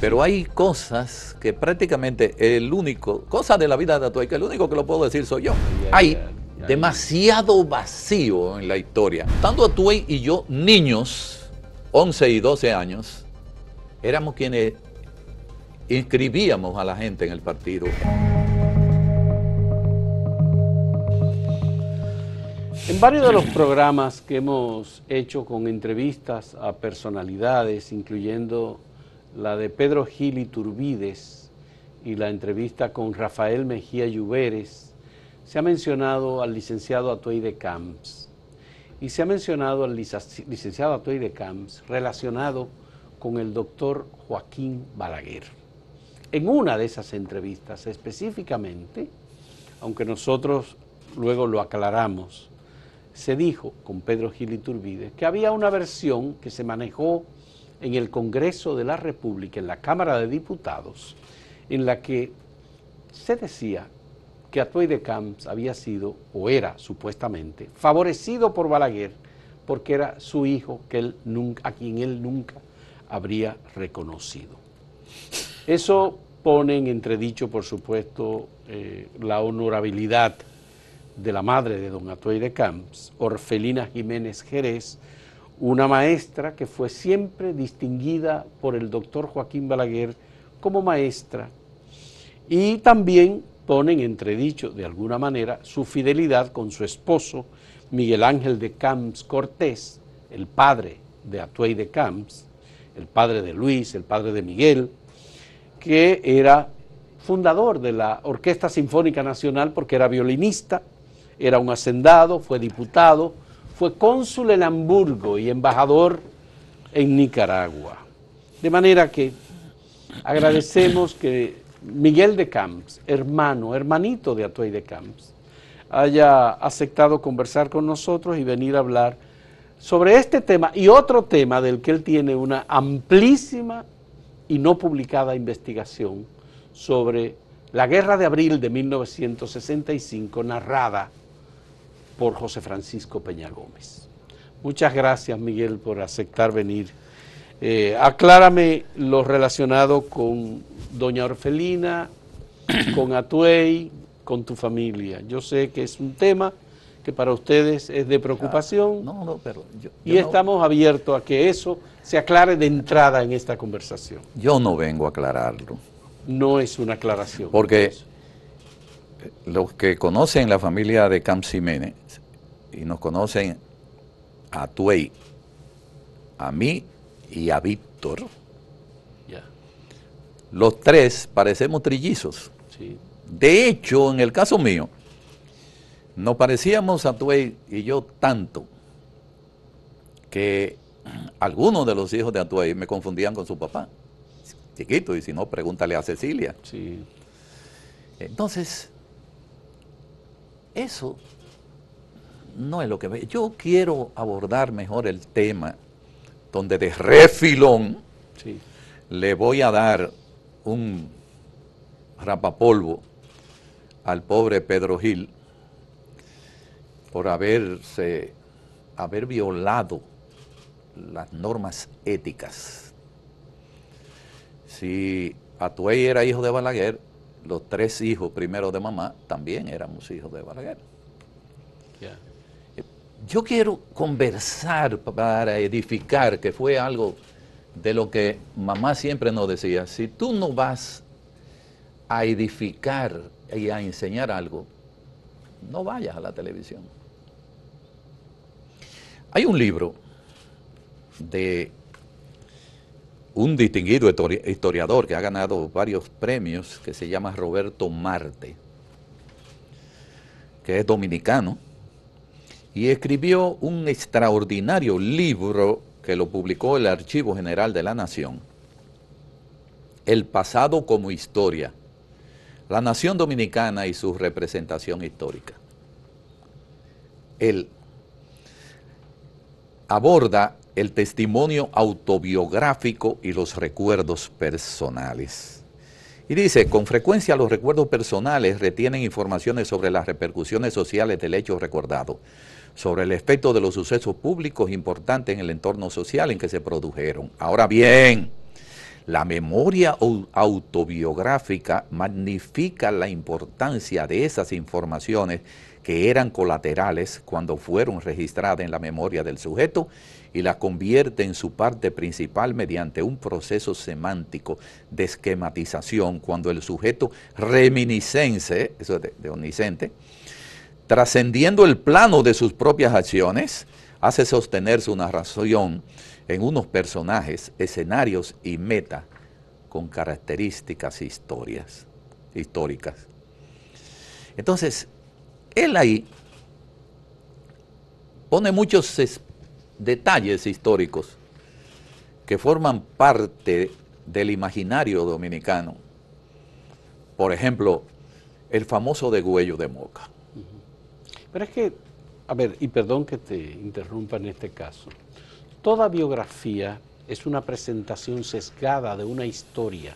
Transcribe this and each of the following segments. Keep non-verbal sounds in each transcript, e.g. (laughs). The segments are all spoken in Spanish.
Pero hay cosas que prácticamente el único, cosas de la vida de que el único que lo puedo decir soy yo. Hay demasiado vacío en la historia. Tanto Atuey y yo, niños, 11 y 12 años, éramos quienes inscribíamos a la gente en el partido. En varios de los programas que hemos hecho con entrevistas a personalidades, incluyendo la de Pedro Gil Turbides y la entrevista con Rafael Mejía Lluveres, se ha mencionado al licenciado Atuey de Camps y se ha mencionado al licenciado Atuey de Camps relacionado con el doctor Joaquín Balaguer. En una de esas entrevistas específicamente, aunque nosotros luego lo aclaramos, se dijo con Pedro Gil Turbide que había una versión que se manejó en el Congreso de la República, en la Cámara de Diputados, en la que se decía que Atoy de Camps había sido, o era supuestamente, favorecido por Balaguer porque era su hijo que él a quien él nunca habría reconocido. Eso pone en entredicho, por supuesto, eh, la honorabilidad de la madre de don Atuey de Camps, Orfelina Jiménez Jerez, una maestra que fue siempre distinguida por el doctor Joaquín Balaguer como maestra y también ponen entredicho de alguna manera su fidelidad con su esposo Miguel Ángel de Camps Cortés, el padre de Atuey de Camps, el padre de Luis, el padre de Miguel, que era fundador de la Orquesta Sinfónica Nacional porque era violinista, era un hacendado, fue diputado fue cónsul en Hamburgo y embajador en Nicaragua. De manera que agradecemos que Miguel de Camps, hermano, hermanito de Atuey de Camps, haya aceptado conversar con nosotros y venir a hablar sobre este tema y otro tema del que él tiene una amplísima y no publicada investigación sobre la guerra de abril de 1965 narrada por José Francisco Peña Gómez. Muchas gracias, Miguel, por aceptar venir. Eh, aclárame lo relacionado con Doña Orfelina, (coughs) con Atuey, con tu familia. Yo sé que es un tema que para ustedes es de preocupación. Ah, no, no, pero y estamos abiertos a que eso se aclare de entrada en esta conversación. Yo no vengo a aclararlo. No es una aclaración. Porque eh, los que conocen la familia de Camp y nos conocen a Tuey, a mí y a Víctor. Los tres parecemos trillizos. De hecho, en el caso mío, nos parecíamos a Tuey y yo tanto que (clears throat) algunos de los hijos de Atuay me confundían con su papá, chiquito, y si no, pregúntale a Cecilia. Entonces, eso no es lo que ve. Yo quiero abordar mejor el tema donde de refilón le voy a dar un rapapolvo al pobre Pedro Gil por haberse, haber violado las normas éticas. Si Atuey era hijo de Balaguer, los tres hijos primero de mamá también éramos hijos de Balaguer. Yo quiero conversar para edificar, que fue algo de lo que mamá siempre nos decía. Si tú no vas a edificar y a enseñar algo, no vayas a la televisión. Hay un libro de un distinguido historiador que ha ganado varios premios, que se llama Roberto Marte, que es dominicano y escribió un extraordinario libro que lo publicó el Archivo General de la Nación, El pasado como historia, la nación dominicana y su representación histórica. Él aborda el testimonio autobiográfico y los recuerdos personales. Y dice, con frecuencia los recuerdos personales retienen informaciones sobre las repercusiones sociales del hecho recordado sobre el efecto de los sucesos públicos importantes en el entorno social en que se produjeron. Ahora bien, la memoria autobiográfica magnifica la importancia de esas informaciones que eran colaterales cuando fueron registradas en la memoria del sujeto y la convierte en su parte principal mediante un proceso semántico de esquematización cuando el sujeto reminiscencia, eso es de, de omnisciente, trascendiendo el plano de sus propias acciones, hace sostener su narración en unos personajes, escenarios y meta con características históricas. Entonces, él ahí pone muchos detalles históricos que forman parte del imaginario dominicano. Por ejemplo, el famoso degüello de Moca. Pero es que, a ver, y perdón que te interrumpa en este caso, toda biografía es una presentación sesgada de una historia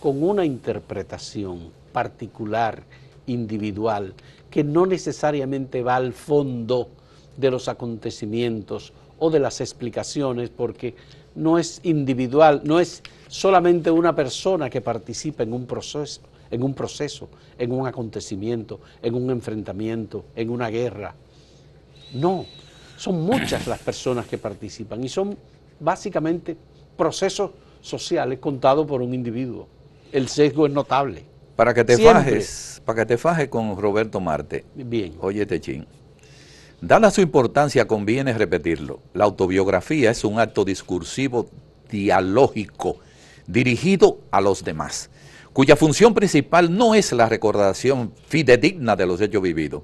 con una interpretación particular, individual, que no necesariamente va al fondo de los acontecimientos o de las explicaciones, porque no es individual, no es solamente una persona que participa en un proceso, en un proceso, en un acontecimiento, en un enfrentamiento, en una guerra. No, son muchas las personas que participan y son básicamente procesos sociales contados por un individuo. El sesgo es notable. Para que te fajes, para que te fajes con Roberto Marte. Bien. Oye, Techín. Dada su importancia, conviene repetirlo. La autobiografía es un acto discursivo dialógico dirigido a los demás cuya función principal no es la recordación fidedigna de los hechos vividos,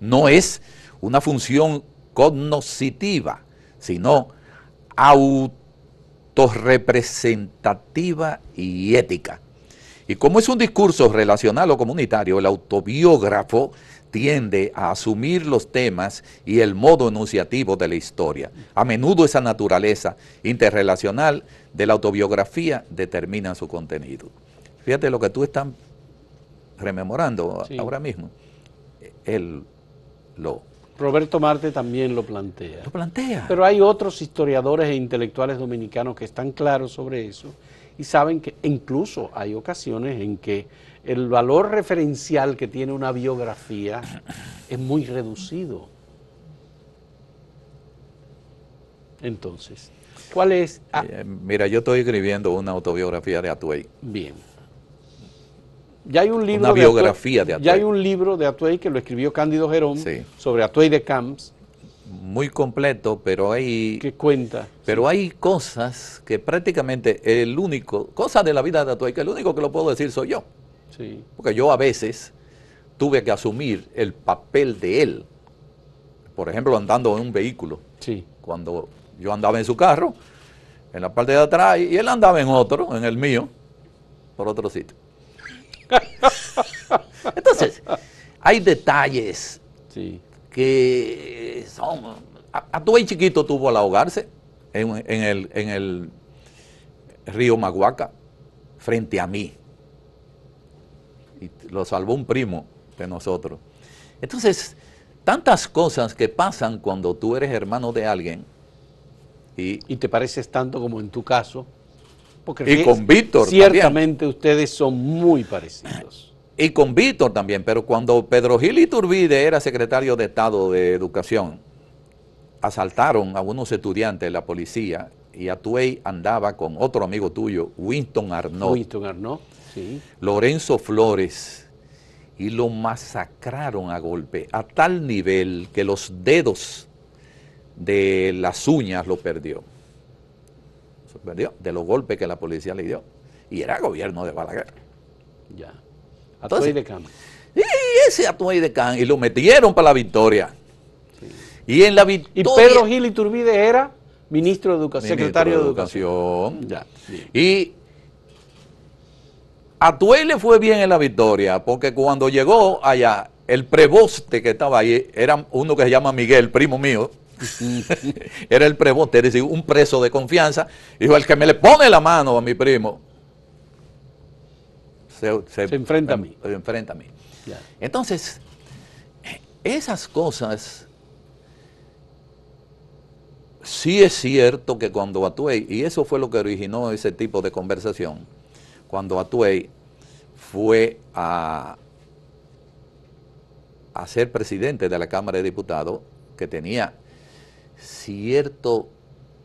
no es una función cognoscitiva, sino autorrepresentativa y ética. Y como es un discurso relacional o comunitario, el autobiógrafo tiende a asumir los temas y el modo enunciativo de la historia. A menudo esa naturaleza interrelacional de la autobiografía determina su contenido. Fíjate lo que tú estás rememorando ahora mismo. Él lo... Roberto Marte también lo plantea. Lo plantea. Pero hay otros historiadores e intelectuales dominicanos que están claros sobre eso y saben que incluso hay ocasiones en que el valor referencial que tiene una biografía (clears throat) es muy reducido. Entonces, ¿cuál es? Ah. Eh, mira, yo estoy escribiendo una autobiografía de Atuey. Bien ya hay un libro biografía de Atuey, Ya hay un libro de Atuey que lo escribió Cándido Jerón sobre Atuey de Camps. Muy completo, pero hay... Que cuenta. Pero hay cosas que prácticamente el único, cosas de la vida de Atuey, que el único que lo puedo decir soy yo. Sí. Porque yo a veces tuve que asumir el papel de él. Por ejemplo, andando en un vehículo. Sí. Cuando yo andaba en su carro, en la parte de atrás, y él andaba en otro, en el mío, por otro sitio. (laughs) Entonces, hay detalles que son... A, tu chiquito tuvo al ahogarse en, el, río Maguaca, frente a mí. Y lo salvó un primo de nosotros. Entonces, tantas cosas que pasan cuando tú eres hermano de alguien. Y, y te pareces tanto como en tu caso y con Víctor. Ciertamente ustedes son muy parecidos. Y con Víctor también, pero cuando Pedro Gil Turbide era secretario de Estado de Educación, asaltaron a unos estudiantes de la policía y Atuey andaba con otro amigo tuyo, Winston Arnaud. Winston Arnaud, sí. Lorenzo Flores. Y lo masacraron a golpe, a tal nivel que los dedos de las uñas lo perdió se de los golpes que la policía le dio. Y era gobierno de Balaguer. Ya. Atuay de Can. Y ese Atuay de Can. Y lo metieron para la victoria. Y en la victoria. Y Pedro Gil Iturbide era ministro de Educación, secretario de Educación. Ya. Y Atuay le fue bien en la victoria, porque cuando llegó allá, el preboste que estaba ahí era uno que se llama Miguel, primo mío, (laughs) era el prebote, es decir, un preso de confianza. Dijo, el que me le pone la mano a mi primo, se, enfrenta a mí. enfrenta a mí. Entonces, esas cosas, sí es cierto que cuando Atuey, y eso fue lo que originó ese tipo de conversación, cuando Atuey fue a, a ser presidente de la Cámara de Diputados, que tenía cierto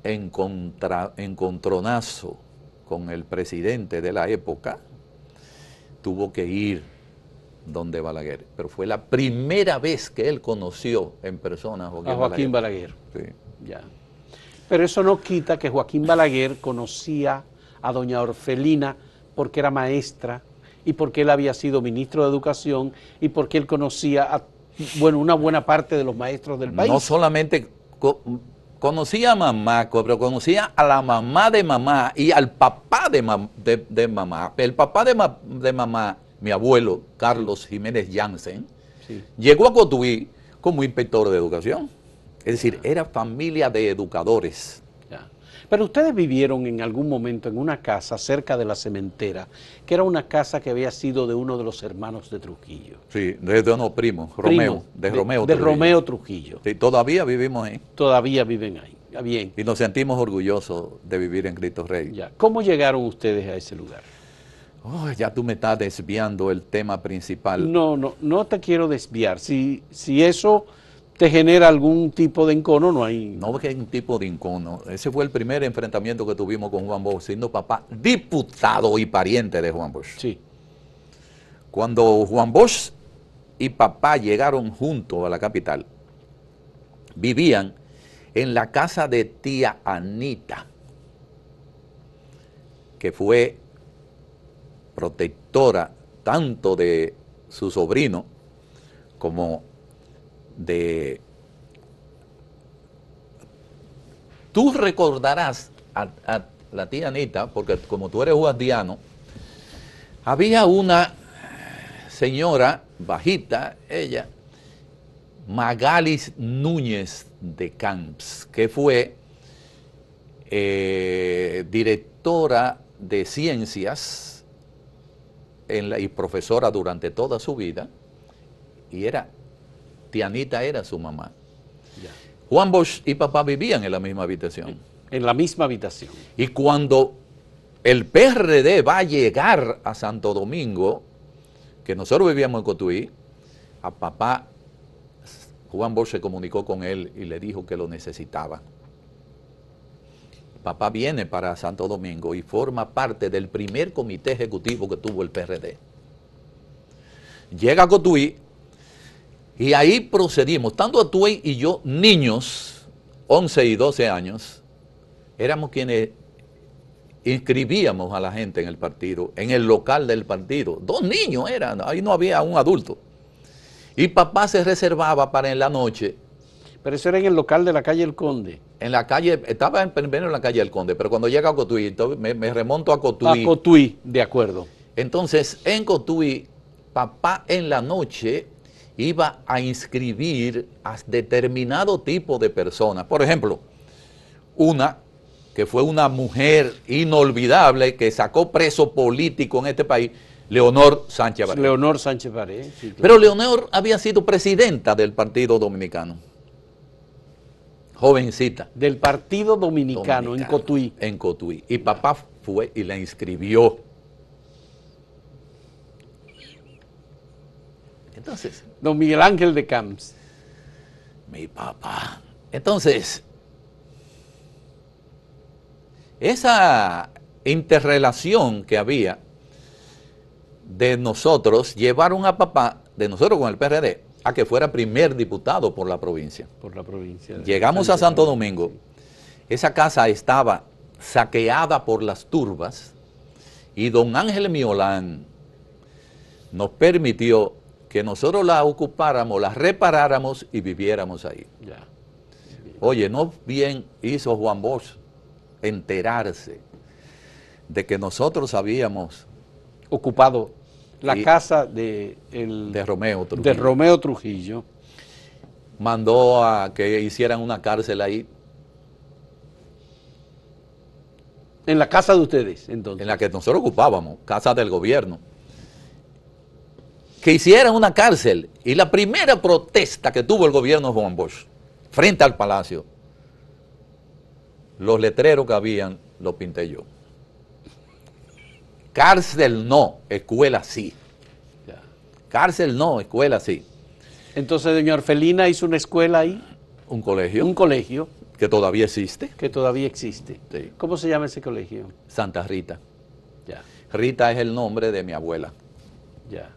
encontronazo con el presidente de la época, tuvo que ir donde Balaguer. Pero fue la primera vez que él conoció en persona a Joaquín, Balaguer. Ya. Pero eso no quita que Joaquín Balaguer conocía a doña Orfelina porque era maestra y porque él había sido ministro de Educación y porque él conocía a bueno, una buena parte de los maestros del país. No solamente conocía a mamá, pero conocía a la mamá de mamá y al papá de, mamá. El papá de, mamá, mi abuelo, Carlos Jiménez Jansen, llegó a Cotuí como inspector de educación. Es decir, ah. era familia de educadores. Pero ustedes vivieron en algún momento en una casa cerca de la cementera, que era una casa que había sido de uno de los hermanos de Trujillo. Sí, de, de primos, Romeo, de, Romeo de, Trujillo. Romeo Trujillo. Sí, todavía vivimos ahí. Todavía viven ahí. Ah, bien. Y nos sentimos orgullosos de vivir en Cristo Rey. Ya. ¿Cómo llegaron ustedes a ese lugar? Oh, ya tú me estás desviando el tema principal. No, no, no te quiero desviar. Si, si eso te genera algún tipo de encono, no hay. No que hay un tipo de encono. Ese fue el primer enfrentamiento que tuvimos con Juan Bosch, siendo papá diputado y pariente de Juan Bosch. Sí. Cuando Juan Bosch y papá llegaron juntos a la capital, vivían en la casa de tía Anita, que fue protectora tanto de su sobrino como de tú recordarás a, la tía Anita, porque como tú eres guardiano, había una señora bajita, ella, Magalis Núñez de Camps, que fue eh, directora de ciencias y profesora durante toda su vida, y era Tianita era su mamá. Juan Bosch y papá vivían en la misma habitación. En la misma habitación. Y cuando el PRD va a llegar a Santo Domingo, que nosotros vivíamos en Cotuí, a papá Juan Bosch se comunicó con él y le dijo que lo necesitaba. Papá viene para Santo Domingo y forma parte del primer comité ejecutivo que tuvo el PRD. Llega a Cotuí, y ahí procedimos. Tanto Atuey y yo, niños, 11 y 12 años, éramos quienes inscribíamos a la gente en el partido, en el local del partido. Dos niños eran, ahí no había un adulto. Y papá se reservaba para en la noche. Pero eso era en el local de la calle El Conde. En la calle, estaba en, primero en la calle El Conde, pero cuando llega a Cotuí, entonces me, me, remonto a Cotuí. A Cotuí, de acuerdo. Entonces, en Cotuí, papá en la noche iba a inscribir a determinado tipo de personas. Por ejemplo, una que fue una mujer inolvidable que sacó preso político en este país, Leonor Sánchez Baré. Leonor Sánchez Baré. Pero Leonor había sido presidenta del Partido Dominicano. Jovencita. Del Partido Dominicano en Cotuí. En Cotuí. Y papá fue y la inscribió Entonces. Don Miguel Ángel de Camps. Mi papá. Entonces, esa interrelación que había de nosotros llevaron a papá, de nosotros con el PRD, a que fuera primer diputado por la provincia. Por la provincia. Llegamos a Santo Domingo. Esa casa estaba saqueada por las turbas y don Ángel Miolán nos permitió que nosotros la ocupáramos, la reparáramos y viviéramos ahí. Oye, no bien hizo Juan Bosch enterarse de que nosotros habíamos ocupado la casa de, Romeo de Romeo Trujillo. Mandó a que hicieran una cárcel ahí. En la casa de ustedes, entonces. En la que nosotros ocupábamos, casa del gobierno que hicieran una cárcel. Y la primera protesta que tuvo el gobierno de Juan Bosch frente al palacio, los letreros que habían los pinté yo. Cárcel no, escuela sí. Cárcel no, escuela sí. Entonces, señor Felina, hizo una escuela ahí. Un colegio. Un colegio. Que todavía existe. Que todavía existe. ¿Cómo se llama ese colegio? Santa Rita. Ya. Rita es el nombre de mi abuela. Ya.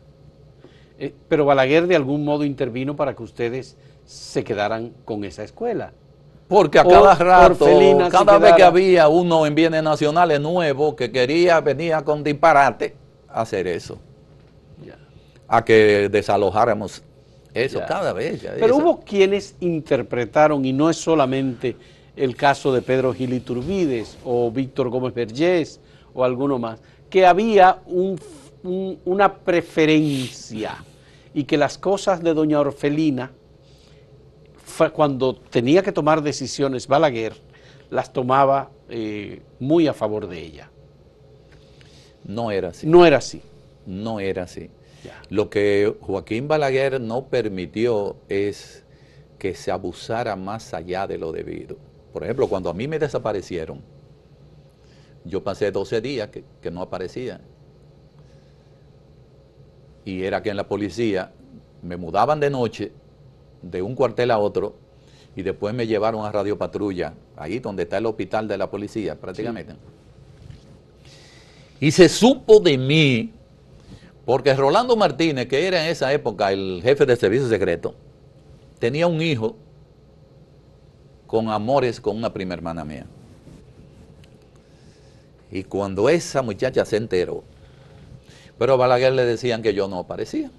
Eh, pero Balaguer de algún modo intervino para que ustedes se quedaran con esa escuela. Porque a cada rato, cada vez que había uno en bienes nacionales nuevo que quería, venía con disparate a hacer eso. A que desalojáramos eso cada vez. Pero hubo quienes interpretaron, y no es solamente el caso de Pedro Gil Turbides, o Víctor Gómez Vergés o alguno más, que había un una preferencia y que las cosas de doña Orfelina, cuando tenía que tomar decisiones Balaguer, las tomaba eh, muy a favor de ella. No era así. No era así. No era así. Lo que Joaquín Balaguer no permitió es que se abusara más allá de lo debido. Por ejemplo, cuando a mí me desaparecieron, yo pasé 12 días que no aparecía y era que en la policía me mudaban de noche de un cuartel a otro y después me llevaron a Radio Patrulla, ahí donde está el hospital de la policía prácticamente. Y se supo de mí, porque Rolando Martínez, que era en esa época el jefe de servicio secreto, tenía un hijo con amores con una prima hermana mía. Y cuando esa muchacha se enteró, pero a Balaguer le decían que yo no aparecía.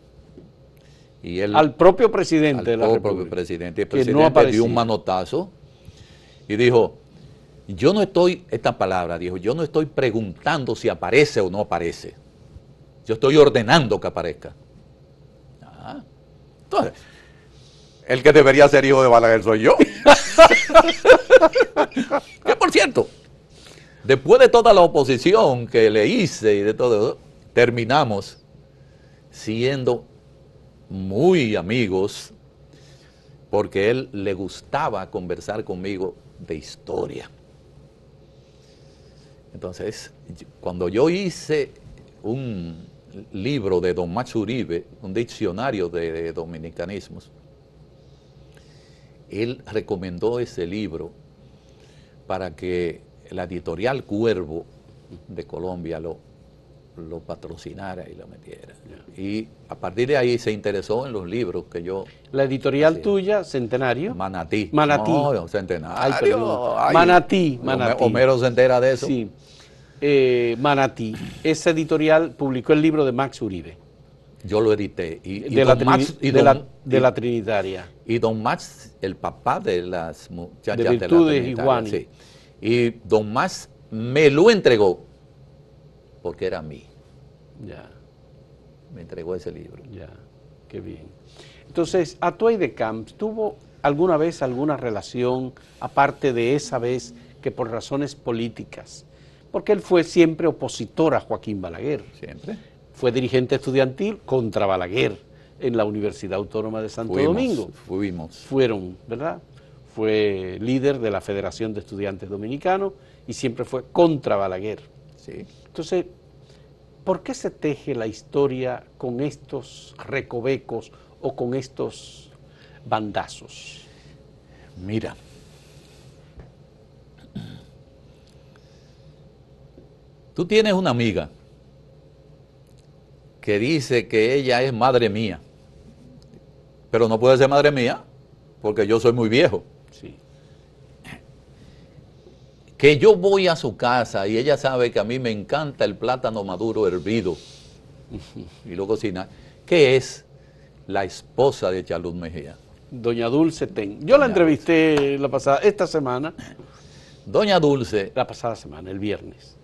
Y al propio presidente al propio presidente. El presidente dio un manotazo y dijo, yo no estoy, esta palabra dijo, yo no estoy preguntando si aparece o no aparece. Yo estoy ordenando que aparezca. Ah, entonces, el que debería ser hijo de Balaguer soy yo. (laughs) que por cierto, después de toda la oposición que le hice y de todo eso, terminamos siendo muy amigos porque él le gustaba conversar conmigo de historia. Entonces, cuando yo hice un libro de Don machuribe Uribe, un diccionario de, de dominicanismos, él recomendó ese libro para que la editorial Cuervo de Colombia lo lo patrocinara y lo metiera. Y a partir de ahí se interesó en los libros que yo... La editorial tuya, Centenario. Manatí. Manatí. Centenario. Manatí, Manatí. Homero se entera de eso. Sí. Eh, Manatí. Esa editorial publicó el libro de Max Uribe. Yo lo edité. Y, de, la, Trinitaria. Y don Max, el papá de las muchachas de, la Trinitaria. Sí. Y don Max me lo entregó porque era mío. Ya. Me entregó ese libro. Ya, qué bien. Entonces, Atuay de Camps, ¿tuvo alguna vez alguna relación, aparte de esa vez que por razones políticas? Porque él fue siempre opositor a Joaquín Balaguer. Siempre. Fue dirigente estudiantil contra Balaguer en la Universidad Autónoma de Santo Domingo. Fuimos. Fueron, ¿verdad? Fue líder de la Federación de Estudiantes Dominicanos y siempre fue contra Balaguer. Sí. Entonces, ¿Por qué se teje la historia con estos recovecos o con estos bandazos? Mira, tú tienes una amiga que dice que ella es madre mía, pero no puede ser madre mía porque yo soy muy viejo que yo voy a su casa y ella sabe que a mí me encanta el plátano maduro hervido (laughs) y lo cocina, que es la esposa de Chalud Mejía. Doña Dulce Ten. Yo la entrevisté la pasada, esta semana. Doña Dulce. La pasada semana, el viernes.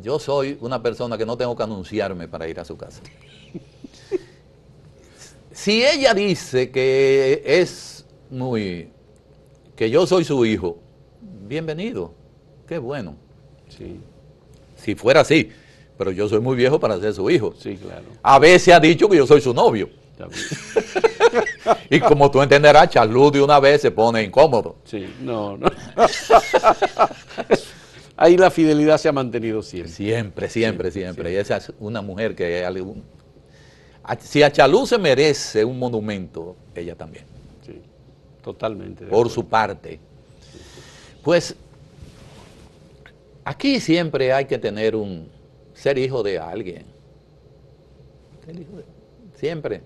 Yo soy una persona que no tengo que anunciarme para ir a su casa. (laughs) si ella dice que es muy, que yo soy su hijo, bienvenido, qué bueno. Sí. Si fuera así, pero yo soy muy viejo para ser su hijo. Sí, claro. A veces ha dicho que yo soy su novio. (laughs) y como tú entenderás, Charlú de una vez se pone incómodo. Sí, no, no. (laughs) Ahí la fidelidad se ha mantenido siempre. Siempre, siempre, siempre. Y esa es una mujer que si a Chalú se merece un monumento, ella también. Sí, totalmente. Por su parte. Pues aquí siempre hay que tener un, ser hijo de alguien. siempre.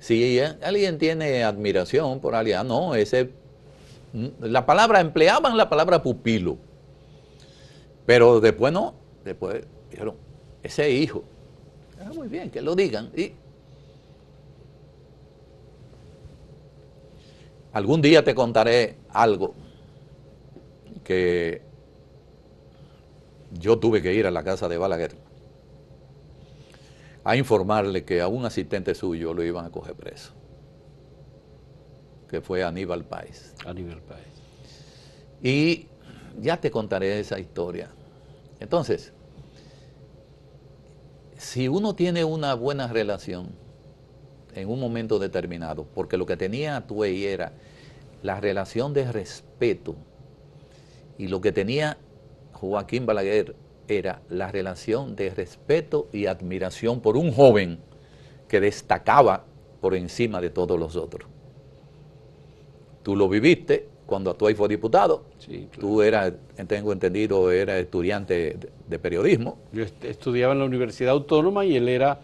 Si eh, alguien tiene admiración por alguien, ah, no, ese, mm, la palabra, empleaban la palabra pupilo, pero después no, después dijeron, ese hijo. Ah, muy bien, que lo digan. Y algún día te contaré algo que yo tuve que ir a la casa de Balaguer a informarle que a un asistente suyo lo iban a coger preso, que fue Aníbal Páez. Aníbal Páez. Y ya te contaré esa historia. Entonces, si uno tiene una buena relación en un momento determinado, porque lo que tenía Tuey era la relación de respeto y lo que tenía Joaquín Balaguer era la relación de respeto y admiración por un joven que destacaba por encima de todos los otros. Tú lo viviste cuando Atuay fue diputado. Sí, Tú eras, tengo entendido, era estudiante de periodismo. Yo estudiaba en la Universidad Autónoma y él era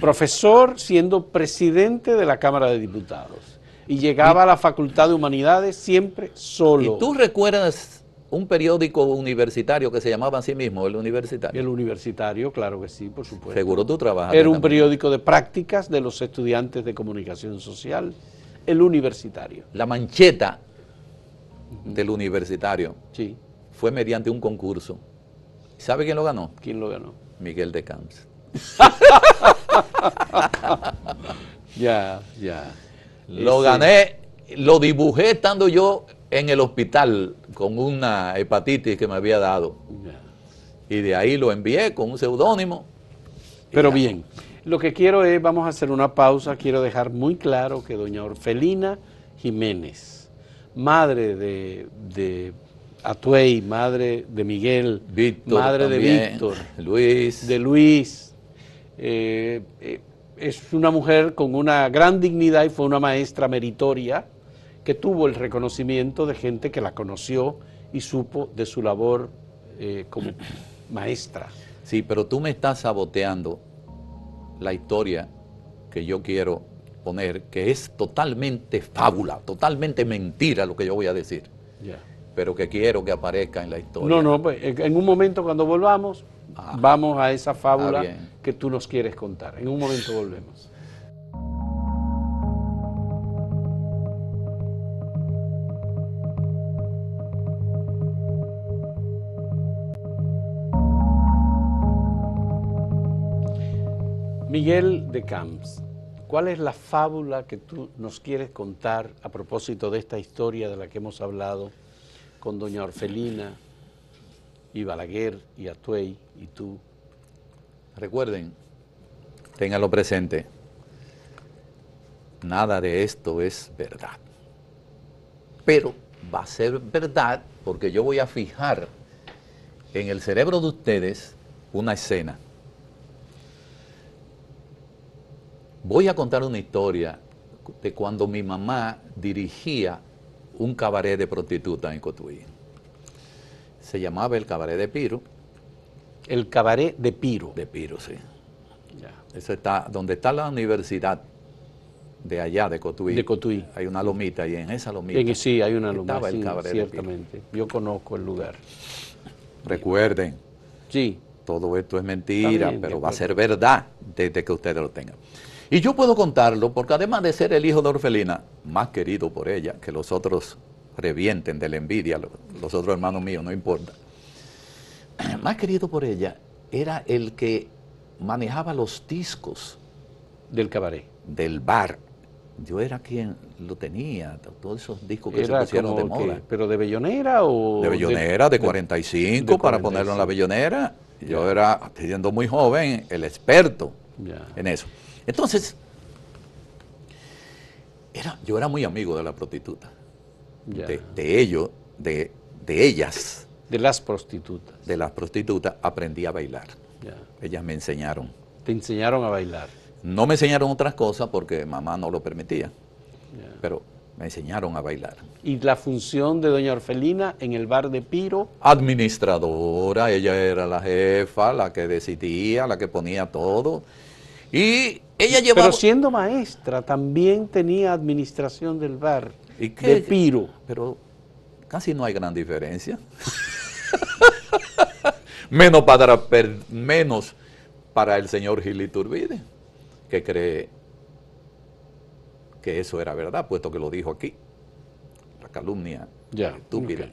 profesor siendo presidente de la Cámara de Diputados. Y llegaba a la Facultad de Humanidades siempre solo. ¿Y tú recuerdas un periódico universitario que se llamaba a sí mismo El Universitario. El Universitario, claro que sí, por supuesto. Seguro tú trabajas. Era un periódico de prácticas de los estudiantes de comunicación social, El Universitario. La mancheta del Universitario sí. fue mediante un concurso. ¿Sabe quién lo ganó? ¿Quién lo ganó? Miguel de Camps. (laughs) ya, ya. Lo gané, lo dibujé estando yo en el hospital con una hepatitis que me había dado. Y de ahí lo envié con un seudónimo. Pero bien, lo que quiero es, vamos a hacer una pausa, quiero dejar muy claro que doña Orfelina Jiménez, madre de, de Atuey, madre de Miguel, madre de Víctor, Luis. de Luis, eh, eh, es una mujer con una gran dignidad y fue una maestra meritoria que tuvo el reconocimiento de gente que la conoció y supo de su labor eh, como (clears throat) maestra. Sí, pero tú me estás saboteando la historia que yo quiero poner, que es totalmente fábula, totalmente mentira lo que yo voy a decir. Pero que quiero que aparezca en la historia. No, no, pues en un momento cuando volvamos, ah. vamos a esa fábula ah, que tú nos quieres contar. En un momento volvemos. Miguel de Camps, ¿cuál es la fábula que tú nos quieres contar a propósito de esta historia de la que hemos hablado con doña Orfelina y Balaguer y Atuey y tú? Recuerden, tenganlo presente, nada de esto es verdad. Pero va a ser verdad porque yo voy a fijar en el cerebro de ustedes una escena Voy a contar una historia de cuando mi mamá dirigía un cabaret de prostitutas en Cotuí. Se llamaba el cabaret de Piro. El cabaret de Piro. De Piro, sí. Eso está, donde está la universidad de allá, de Cotuí. De Cotuí. Hay una lomita y en esa lomita. En, sí, hay una lomita. Estaba el cabaret ciertamente. Yo conozco el lugar. Recuerden. Sí. Todo esto es mentira, pero va a ser verdad desde que ustedes lo tengan. Y yo puedo contarlo porque además de ser el hijo de Orfelina, más querido por ella, que los otros revienten de la envidia, los otros hermanos míos, no importa, (clears throat) más querido por ella era el que manejaba los discos. Del cabaret. Del bar. Yo era quien lo tenía, todos esos discos que se pusieron de moda. ¿Pero de bellonera o...? De bellonera, de, 45, para ponerlo en la bellonera. Yo era, siendo muy joven, el experto en eso. Entonces, era, yo era muy amigo de la prostituta, de, ellos, de, de, ellas. De las prostitutas. De las prostitutas aprendí a bailar. Ellas me enseñaron. Te enseñaron a bailar. No me enseñaron otras cosas porque mamá no lo permitía, pero me enseñaron a bailar. ¿Y la función de doña Orfelina en el bar de Piro? Administradora, ella era la jefa, la que decidía, la que ponía todo. Y ella llevaba... Pero siendo maestra también tenía administración del bar, de piro. Pero casi no hay gran diferencia. (laughs) menos, para, menos para el señor Gil Turbide, que cree que eso era verdad, puesto que lo dijo aquí. La calumnia ya, estúpida.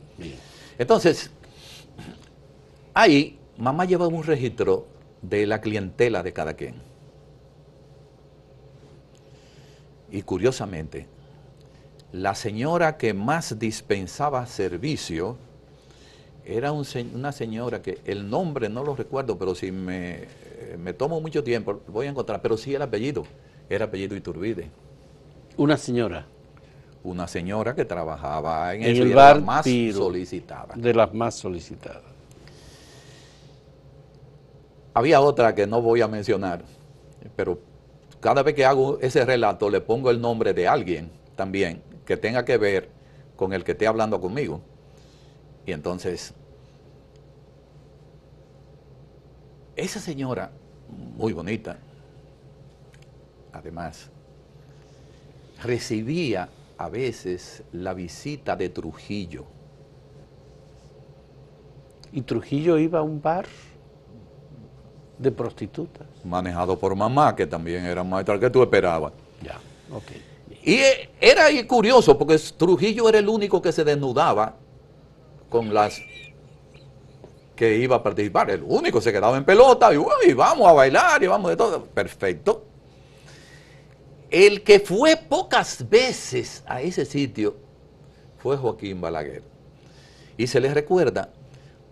Entonces, ahí mamá llevaba un registro de la clientela de cada quien. Y curiosamente, la señora que más dispensaba servicio era una señora que el nombre no lo recuerdo, pero si eh, me, tomo mucho tiempo voy a encontrar, pero sí el apellido, era apellido Iturbide. Una señora. Una señora que trabajaba en, el bar más solicitada. De las más solicitadas. Había otra que no voy a mencionar, pero cada vez que hago ese relato le pongo el nombre de alguien también que tenga que ver con el que esté hablando conmigo. Y entonces, esa señora, muy bonita, además, recibía a veces la visita de Trujillo. ¿Y Trujillo iba a un bar? de prostitutas. Manejado por mamá, que también era maestra, que tú esperabas. Ya, ok. Y eh, era curioso, porque Trujillo era el único que se desnudaba con las que iba a participar. El único se quedaba en pelota y, y vamos a bailar y vamos de todo. Perfecto. El que fue pocas veces a ese sitio fue Joaquín Balaguer. Y se le recuerda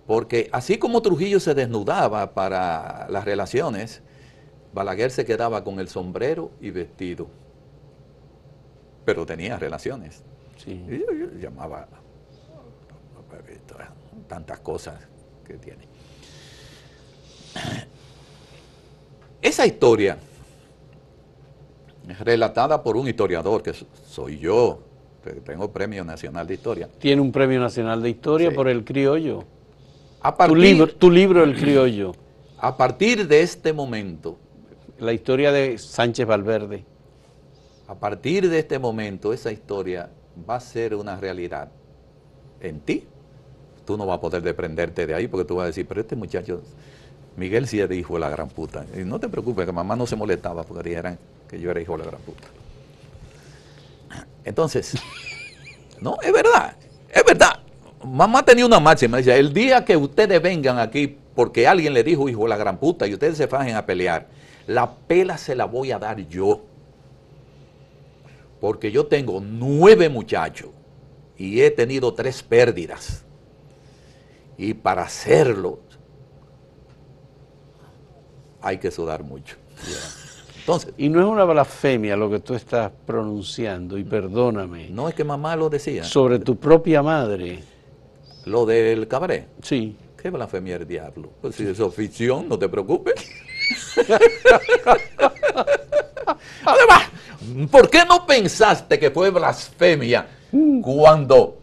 porque así como Trujillo se desnudaba para las relaciones, Balaguer se quedaba con el sombrero y vestido. Pero tenía relaciones. yo, llamaba tantas cosas que tiene. Esa historia, es relatada por un historiador, que soy yo, tengo Premio Nacional de Historia. Tiene un Premio Nacional de Historia por el criollo. A partir, tu, libro, tu libro El Criollo. A partir de este momento. La historia de Sánchez Valverde. A partir de este momento, esa historia va a ser una realidad en ti. Tú no vas a poder desprenderte de ahí porque tú vas a decir, pero este muchacho, Miguel sí era hijo de la gran puta. Y no te preocupes, que mamá no se molestaba porque dijeran que yo era hijo de la gran puta. Entonces, (laughs) no, es verdad, es verdad mamá tenía una máxima, decía, el día que ustedes vengan aquí porque alguien le dijo, hijo, la gran puta, y ustedes se fajen a pelear, la pela se la voy a dar yo. Porque yo tengo nueve muchachos y he tenido tres pérdidas. Y para hacerlo hay que sudar mucho. Entonces, y no es una blasfemia lo que tú estás pronunciando, y perdóname. No es que mamá lo decía. Sobre tu propia madre. ¿Lo del cabaret? Sí. ¿Qué blasfemia el diablo? Pues si eso es ficción, no te preocupes. (laughs) Además, ¿por qué no pensaste que fue blasfemia cuando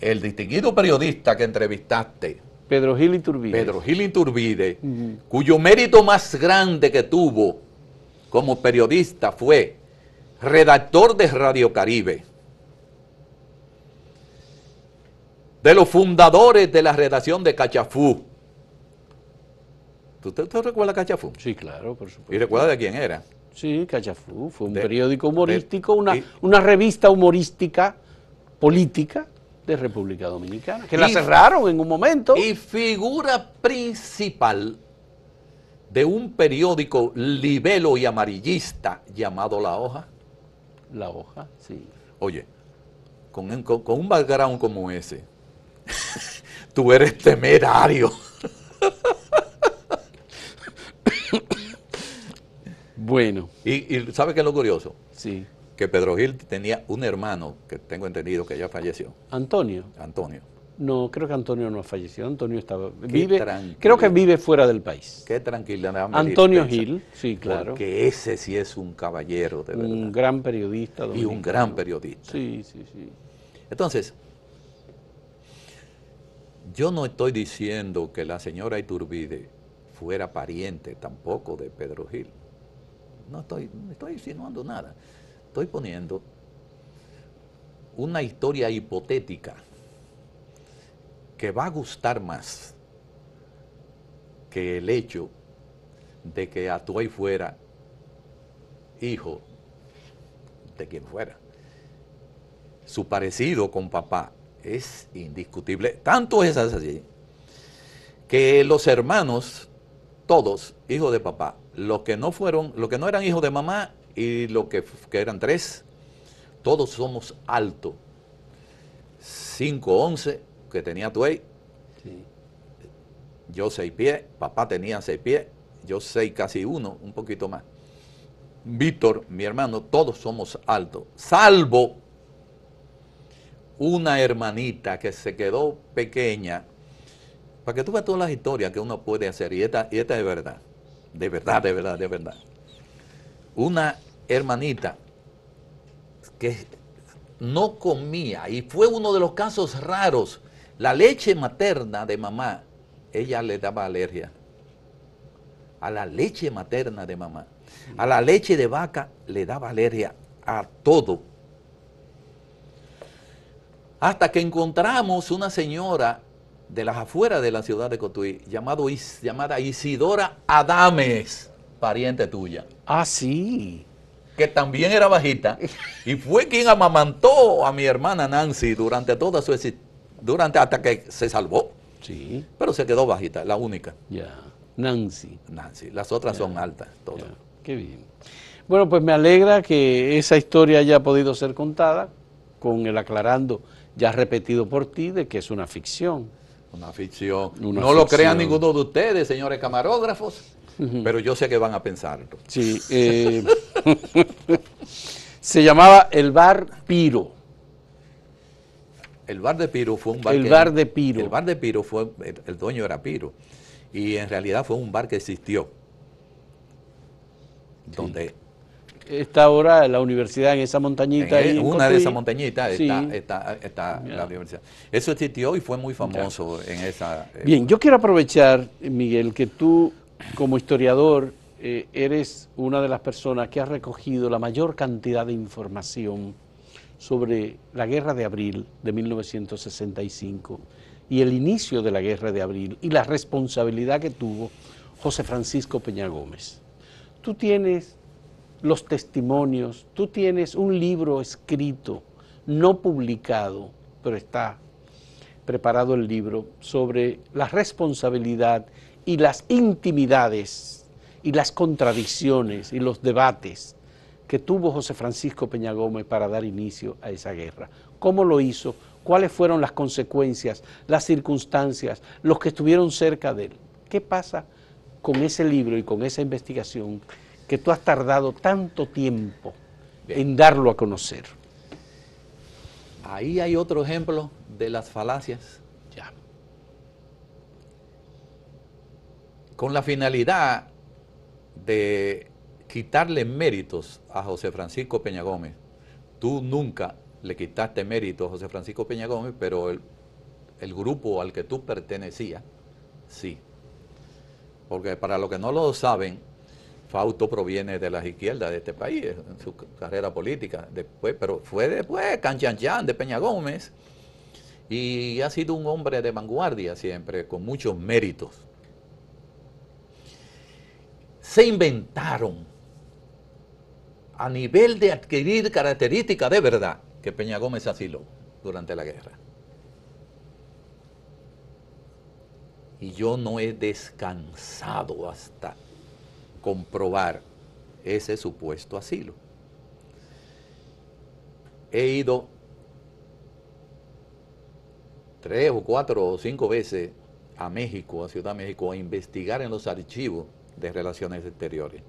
el distinguido periodista que entrevistaste, Pedro Gil Iturbide, Pedro cuyo mérito más grande que tuvo como periodista fue redactor de Radio Caribe, de los fundadores de la redacción de Cachafú. ¿Usted, recuerda Cachafú? Sí, claro, por supuesto. ¿Y recuerda de quién era? Sí, Cachafú, fue un periódico humorístico, una, una revista humorística política de República Dominicana, que la cerraron en un momento. Y figura principal de un periódico libelo y amarillista llamado La Hoja. La Hoja, sí. Oye, con un background como ese, (laughs) Tú eres temerario. bueno. Y, ¿sabe qué es lo curioso? Sí. Que Pedro Gil tenía un hermano que tengo entendido que ya falleció. Antonio. Antonio. No, creo que Antonio no falleció. Antonio estaba vive, creo que vive fuera del país. Qué tranquilo. Antonio Gil, sí, claro. Que ese sí es un caballero de verdad. Un gran periodista. Y un gran periodista. Sí, sí, sí. Entonces, yo no estoy diciendo que la señora Iturbide fuera pariente tampoco de Pedro Gil. No estoy, insinuando nada. Estoy poniendo una historia hipotética que va a gustar más que el hecho de que Atuay fuera hijo de quien fuera. Su parecido con papá es indiscutible. Tanto es así que los hermanos, todos hijos de papá, los que no fueron, los que no eran hijos de mamá y los que, eran tres, todos somos altos. 5'11 que tenía tu yo seis pies, papá tenía seis pies, yo seis, casi uno, un poquito más. Víctor, mi hermano, todos somos altos, salvo una hermanita que se quedó pequeña. Para que tú veas todas las historias que uno puede hacer, y esta, y esta es verdad, de verdad, de verdad, de verdad. Una hermanita que no comía, y fue uno de los casos raros, la leche materna de mamá, ella le daba alergia. A la leche materna de mamá, a la leche de vaca le daba alergia, a todo hasta que encontramos una señora de las afueras de la ciudad de Cotuí, llamado llamada Isidora Adames, pariente tuya. Ah, sí. Que también era bajita y fue quien amamantó a mi hermana Nancy durante toda su existencia, durante hasta que se salvó. Sí. Pero se quedó bajita, la única. Ya. Nancy. Nancy. Las otras son altas, todas. Qué bien. Bueno, pues me alegra que esa historia haya podido ser contada con el aclarando ya repetido por ti de que es una ficción. Una ficción. no lo crean ninguno de ustedes, señores camarógrafos, pero yo sé que van a pensarlo. Sí. Eh, (laughs) se llamaba el bar Piro. El bar de Piro fue un bar. El bar de Piro. El bar de Piro fue. El, dueño era Piro. Y en realidad fue un bar que existió. Donde está ahora la universidad en esa montañita. Eh, en, una de esas montañitas está, está, la universidad. Eso existió y fue muy famoso en esa... Eh, Bien, yo quiero aprovechar, Miguel, que tú como historiador eh, eres una de las personas que ha recogido la mayor cantidad de información sobre la guerra de abril de 1965 y el inicio de la guerra de abril y la responsabilidad que tuvo José Francisco Peña Gómez. Tú tienes los testimonios. Tú tienes un libro escrito, no publicado, pero está preparado el libro sobre la responsabilidad y las intimidades y las contradicciones y los debates que tuvo José Francisco Peña Gómez para dar inicio a esa guerra. ¿Cómo lo hizo? ¿Cuáles fueron las consecuencias, las circunstancias, los que estuvieron cerca de él? ¿Qué pasa con ese libro y con esa investigación? que tú has tardado tanto tiempo en darlo a conocer. Ahí hay otro ejemplo de las falacias. Ya. Con la finalidad de quitarle méritos a José Francisco Peña Gómez. Tú nunca le quitaste méritos a José Francisco Peña Gómez, pero el, el grupo al que tú pertenecías, sí. Porque para los que no lo saben, Fausto proviene de las izquierdas de este país, en su carrera política, después, pero fue después Canchanchan de Peña Gómez y ha sido un hombre de vanguardia siempre, con muchos méritos. Se inventaron a nivel de adquirir características de verdad que Peña Gómez asiló durante la guerra. Y yo no he descansado hasta comprobar ese supuesto asilo. He ido tres o cuatro o cinco veces a México, a Ciudad de México, a investigar en los archivos de Relaciones Exteriores.